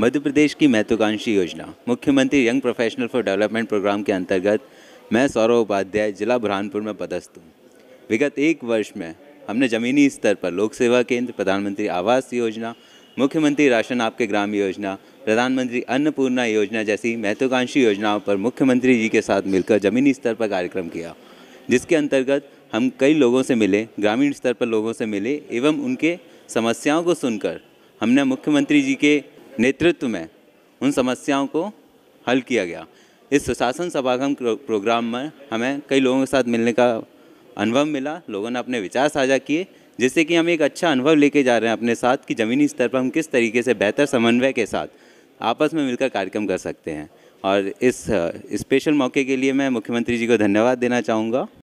मध्य प्रदेश की महत्वाकांक्षी योजना मुख्यमंत्री young professional for development programme के अंतर्गत मैं सौरभ उपाध्याय जिला बुरहानपुर में पदस्थ हूँ विगत एक वर्ष में हमने ज़मीनी स्तर पर लोक सेवा केंद्र प्रधानमंत्री आवास योजना मुख्यमंत्री राशन आपके ग्राम योजना प्रधानमंत्री अन्नपूर्णा योजना जैसी महत्वाकांक्षी योजनाओं पर मुख्यमंत्री जी के साथ मिलकर ज़मीनी स्तर पर कार्यक्रम किया जिसके अंतर्गत हम कई लोगों से मिले ग्रामीण स्तर पर लोगों से मिले एवं उनके समस्याओं को सुनकर हमने मुख्यमंत्री जी के नेतृत्व में उन समस्याओं को हल किया गया इस सुशासन सभागम प्रोग्राम में हमें कई लोगों के साथ मिलने का अनुभव मिला लोगों ने अपने विचार साझा किए जिससे कि हम एक अच्छा अनुभव लेके जा रहे हैं अपने साथ कि ज़मीनी स्तर पर हम किस तरीके से बेहतर समन्वय के साथ आपस में मिलकर कार्यक्रम कर सकते हैं और इस स्पेशल मौके के लिए मैं मुख्यमंत्री जी को धन्यवाद देना चाहूँगा